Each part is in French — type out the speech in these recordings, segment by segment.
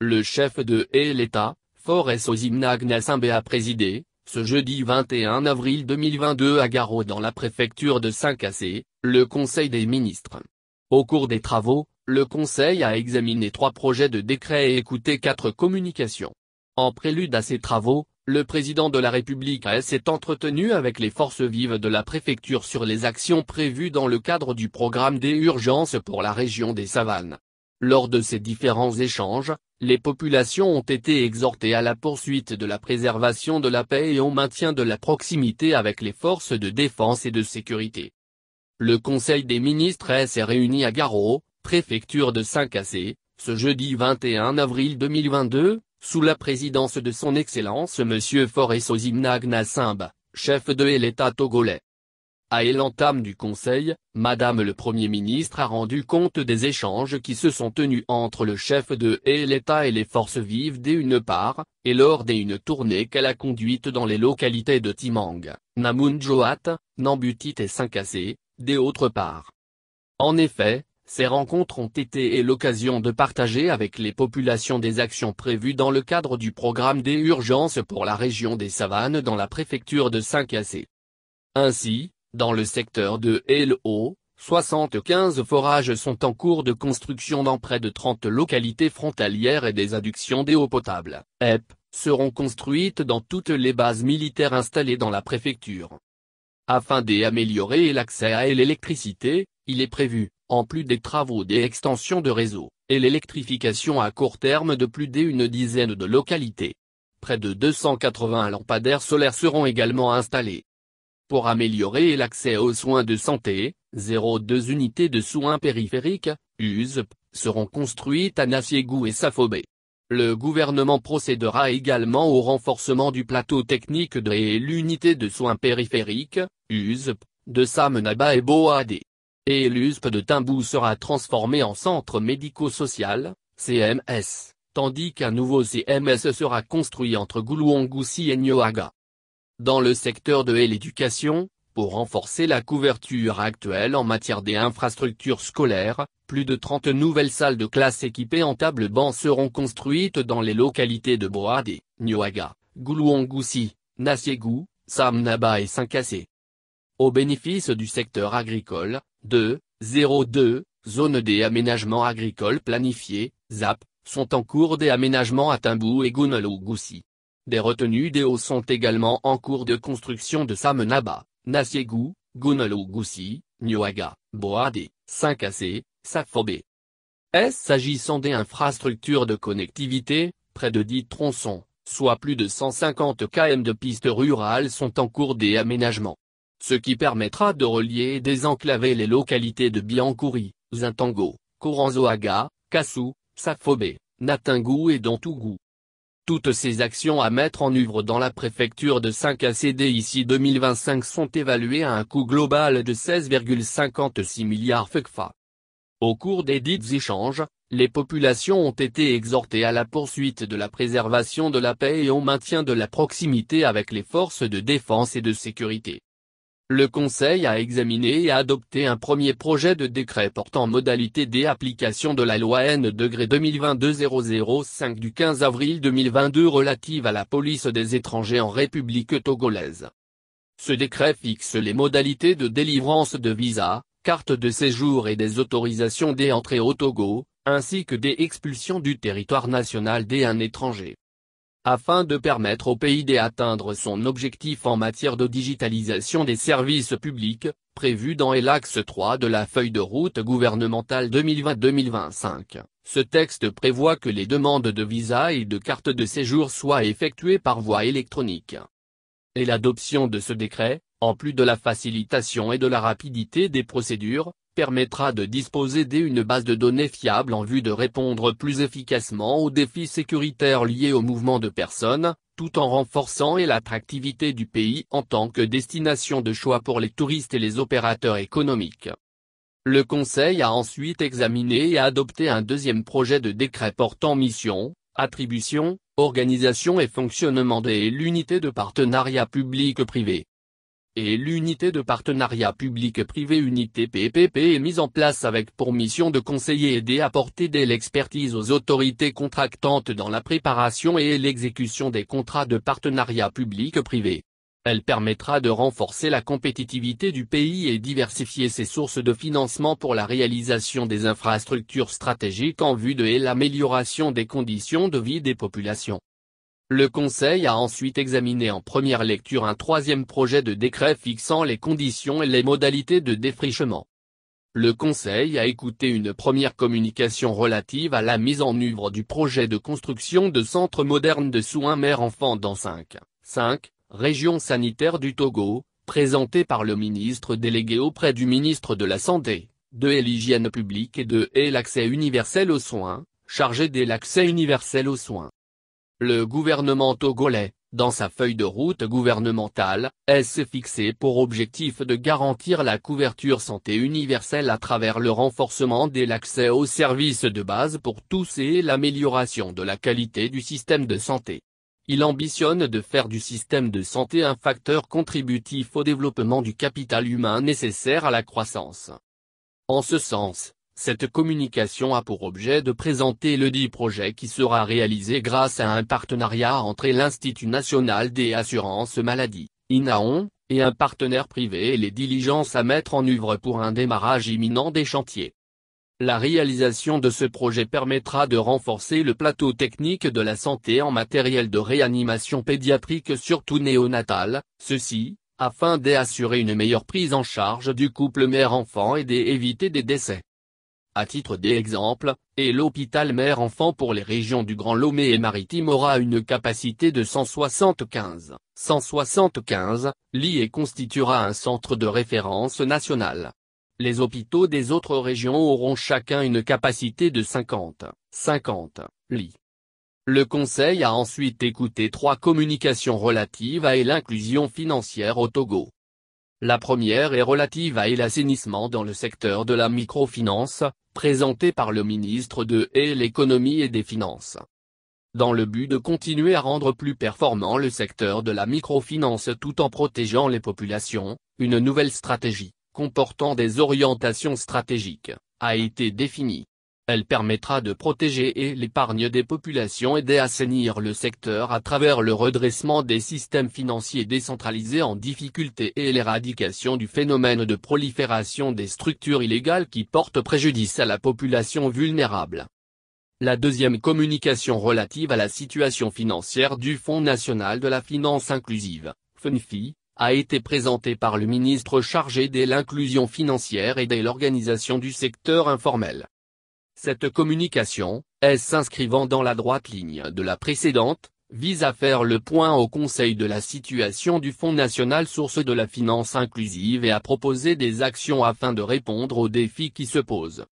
Le chef de l'État, Forest Osimnagna Simbe a présidé, ce jeudi 21 avril 2022 à Garo dans la préfecture de Saint-Cassé, le Conseil des ministres. Au cours des travaux, le Conseil a examiné trois projets de décret et écouté quatre communications. En prélude à ces travaux, le président de la République s'est entretenu avec les forces vives de la préfecture sur les actions prévues dans le cadre du programme des urgences pour la région des Savanes. Lors de ces différents échanges, les populations ont été exhortées à la poursuite de la préservation de la paix et au maintien de la proximité avec les forces de défense et de sécurité. Le Conseil des ministres s'est réuni à Garo, préfecture de Saint-Cassé, ce jeudi 21 avril 2022, sous la présidence de son Excellence M. Forest Osimnagna Simba, chef de l'État togolais. À l'entame du Conseil, Madame le Premier ministre a rendu compte des échanges qui se sont tenus entre le chef de l'État et les forces vives d'une part, et lors d'une tournée qu'elle a conduite dans les localités de Timang, Namunjoat, Nambutit et Saint-Cassé, des autres En effet, ces rencontres ont été l'occasion de partager avec les populations des actions prévues dans le cadre du programme des urgences pour la région des savanes dans la préfecture de Saint-Cassé. Ainsi, dans le secteur de LO, 75 forages sont en cours de construction dans près de 30 localités frontalières et des adductions d'eau potable, EP, seront construites dans toutes les bases militaires installées dans la préfecture. Afin d'améliorer l'accès à l'électricité, il est prévu, en plus des travaux d'extension de réseau, et l'électrification à court terme de plus d'une dizaine de localités. Près de 280 lampadaires solaires seront également installés pour améliorer l'accès aux soins de santé, 02 unités de soins périphériques, USP, seront construites à Nassiégou et Safobé. Le gouvernement procédera également au renforcement du plateau technique de l'unité de soins périphériques, USP, de Samnaba et Boadé. Et l'USP de Timbou sera transformé en centre médico-social, CMS, tandis qu'un nouveau CMS sera construit entre Goulouangoussi et Nyoaga dans le secteur de l'éducation, pour renforcer la couverture actuelle en matière des infrastructures scolaires, plus de 30 nouvelles salles de classe équipées en table bancs seront construites dans les localités de Boadé, Nyoaga, Goulouangoussi, Nassiégou, Samnaba et Sankassé. Au bénéfice du secteur agricole, 2, 02, zone des aménagements agricoles planifiés, ZAP, sont en cours des aménagements à Timbou et Gounelou-Goussi. Des retenues d'eau sont également en cours de construction de Samenaba, Nasiegu, Goussi, Nyoaga, Boade, Sankase, Safobé. S. S'agissant des infrastructures de connectivité, près de 10 tronçons, soit plus de 150 km de pistes rurales sont en cours d'aménagement. Ce qui permettra de relier et désenclaver les localités de Biancoury, Zintango, Koranzoaga, Kassou, Safobé, Natingou et Dontougou. Toutes ces actions à mettre en œuvre dans la préfecture de 5 ACD ici 2025 sont évaluées à un coût global de 16,56 milliards FECFA. Au cours des dites échanges, les populations ont été exhortées à la poursuite de la préservation de la paix et au maintien de la proximité avec les forces de défense et de sécurité. Le Conseil a examiné et adopté un premier projet de décret portant modalité d'application de la loi N degré 2022-005 du 15 avril 2022 relative à la police des étrangers en République togolaise. Ce décret fixe les modalités de délivrance de visas, cartes de séjour et des autorisations d'entrée au Togo, ainsi que des expulsions du territoire national d'un étranger afin de permettre au pays d'atteindre son objectif en matière de digitalisation des services publics, prévu dans l'axe 3 de la feuille de route gouvernementale 2020-2025. Ce texte prévoit que les demandes de visa et de carte de séjour soient effectuées par voie électronique. Et l'adoption de ce décret, en plus de la facilitation et de la rapidité des procédures, permettra de disposer d'une base de données fiable en vue de répondre plus efficacement aux défis sécuritaires liés au mouvement de personnes, tout en renforçant l'attractivité du pays en tant que destination de choix pour les touristes et les opérateurs économiques. Le Conseil a ensuite examiné et adopté un deuxième projet de décret portant mission, attribution, organisation et fonctionnement des l'unité de partenariat public-privé et l'unité de partenariat public-privé unité PPP est mise en place avec pour mission de conseiller et d'apporter dès l'expertise aux autorités contractantes dans la préparation et l'exécution des contrats de partenariat public-privé. Elle permettra de renforcer la compétitivité du pays et diversifier ses sources de financement pour la réalisation des infrastructures stratégiques en vue de l'amélioration des conditions de vie des populations. Le Conseil a ensuite examiné en première lecture un troisième projet de décret fixant les conditions et les modalités de défrichement. Le Conseil a écouté une première communication relative à la mise en œuvre du projet de construction de centres modernes de soins mère enfants dans 5, 5 régions sanitaires du Togo, présenté par le ministre délégué auprès du ministre de la Santé, de l'hygiène publique et de l'accès universel aux soins, chargé de l'accès universel aux soins. Le gouvernement togolais, dans sa feuille de route gouvernementale, s'est fixé pour objectif de garantir la couverture santé universelle à travers le renforcement de l'accès aux services de base pour tous et l'amélioration de la qualité du système de santé. Il ambitionne de faire du système de santé un facteur contributif au développement du capital humain nécessaire à la croissance. En ce sens, cette communication a pour objet de présenter le dit projet qui sera réalisé grâce à un partenariat entre l'Institut national des assurances maladie, INAON, et un partenaire privé et les diligences à mettre en œuvre pour un démarrage imminent des chantiers. La réalisation de ce projet permettra de renforcer le plateau technique de la santé en matériel de réanimation pédiatrique surtout néonatale, ceci, afin d'assurer une meilleure prise en charge du couple mère-enfant et d'éviter des décès à titre d'exemple, et l'hôpital mère-enfant pour les régions du Grand Lomé et Maritime aura une capacité de 175, 175 lits et constituera un centre de référence national. Les hôpitaux des autres régions auront chacun une capacité de 50, 50 lits. Le Conseil a ensuite écouté trois communications relatives à l'inclusion financière au Togo. La première est relative à l'assainissement dans le secteur de la microfinance, présentée par le ministre de l'économie et des finances. Dans le but de continuer à rendre plus performant le secteur de la microfinance tout en protégeant les populations, une nouvelle stratégie, comportant des orientations stratégiques, a été définie. Elle permettra de protéger et l'épargne des populations et d'assainir le secteur à travers le redressement des systèmes financiers décentralisés en difficulté et l'éradication du phénomène de prolifération des structures illégales qui portent préjudice à la population vulnérable. La deuxième communication relative à la situation financière du Fonds national de la finance inclusive, FNFI, a été présentée par le ministre chargé de l'inclusion financière et de l'organisation du secteur informel. Cette communication, s'inscrivant dans la droite ligne de la précédente, vise à faire le point au Conseil de la situation du Fonds national source de la finance inclusive et à proposer des actions afin de répondre aux défis qui se posent.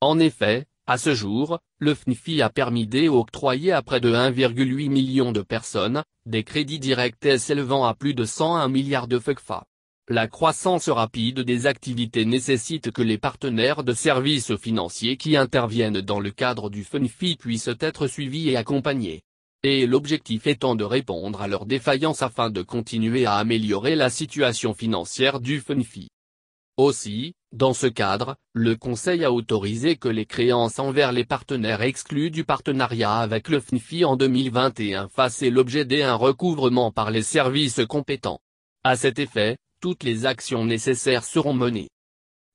En effet, à ce jour, le FNFI a permis d'octroyer à près de 1,8 million de personnes, des crédits directs s'élevant à plus de 101 milliards de FECFA. La croissance rapide des activités nécessite que les partenaires de services financiers qui interviennent dans le cadre du FUNFI puissent être suivis et accompagnés. Et l'objectif étant de répondre à leurs défaillances afin de continuer à améliorer la situation financière du FUNFI. Aussi, dans ce cadre, le Conseil a autorisé que les créances envers les partenaires exclus du partenariat avec le FNFI en 2021 fassent l'objet d'un recouvrement par les services compétents. À cet effet, toutes les actions nécessaires seront menées.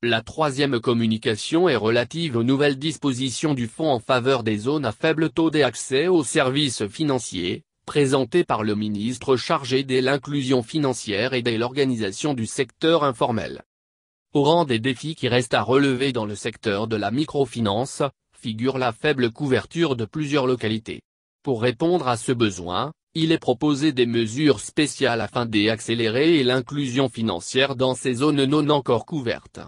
La troisième communication est relative aux nouvelles dispositions du Fonds en faveur des zones à faible taux d'accès aux services financiers, présentées par le ministre chargé de l'inclusion financière et de l'organisation du secteur informel. Au rang des défis qui restent à relever dans le secteur de la microfinance, figure la faible couverture de plusieurs localités. Pour répondre à ce besoin, il est proposé des mesures spéciales afin d'accélérer l'inclusion financière dans ces zones non encore couvertes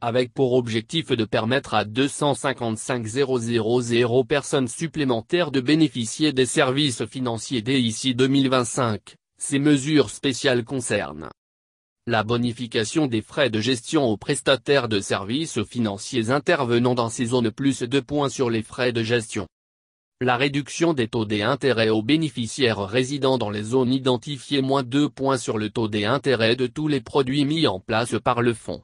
avec pour objectif de permettre à 255 000 personnes supplémentaires de bénéficier des services financiers dès 2025, ces mesures spéciales concernent la bonification des frais de gestion aux prestataires de services financiers intervenant dans ces zones plus de points sur les frais de gestion. La réduction des taux d'intérêt aux bénéficiaires résidant dans les zones identifiées moins 2 points sur le taux d'intérêt de tous les produits mis en place par le fonds.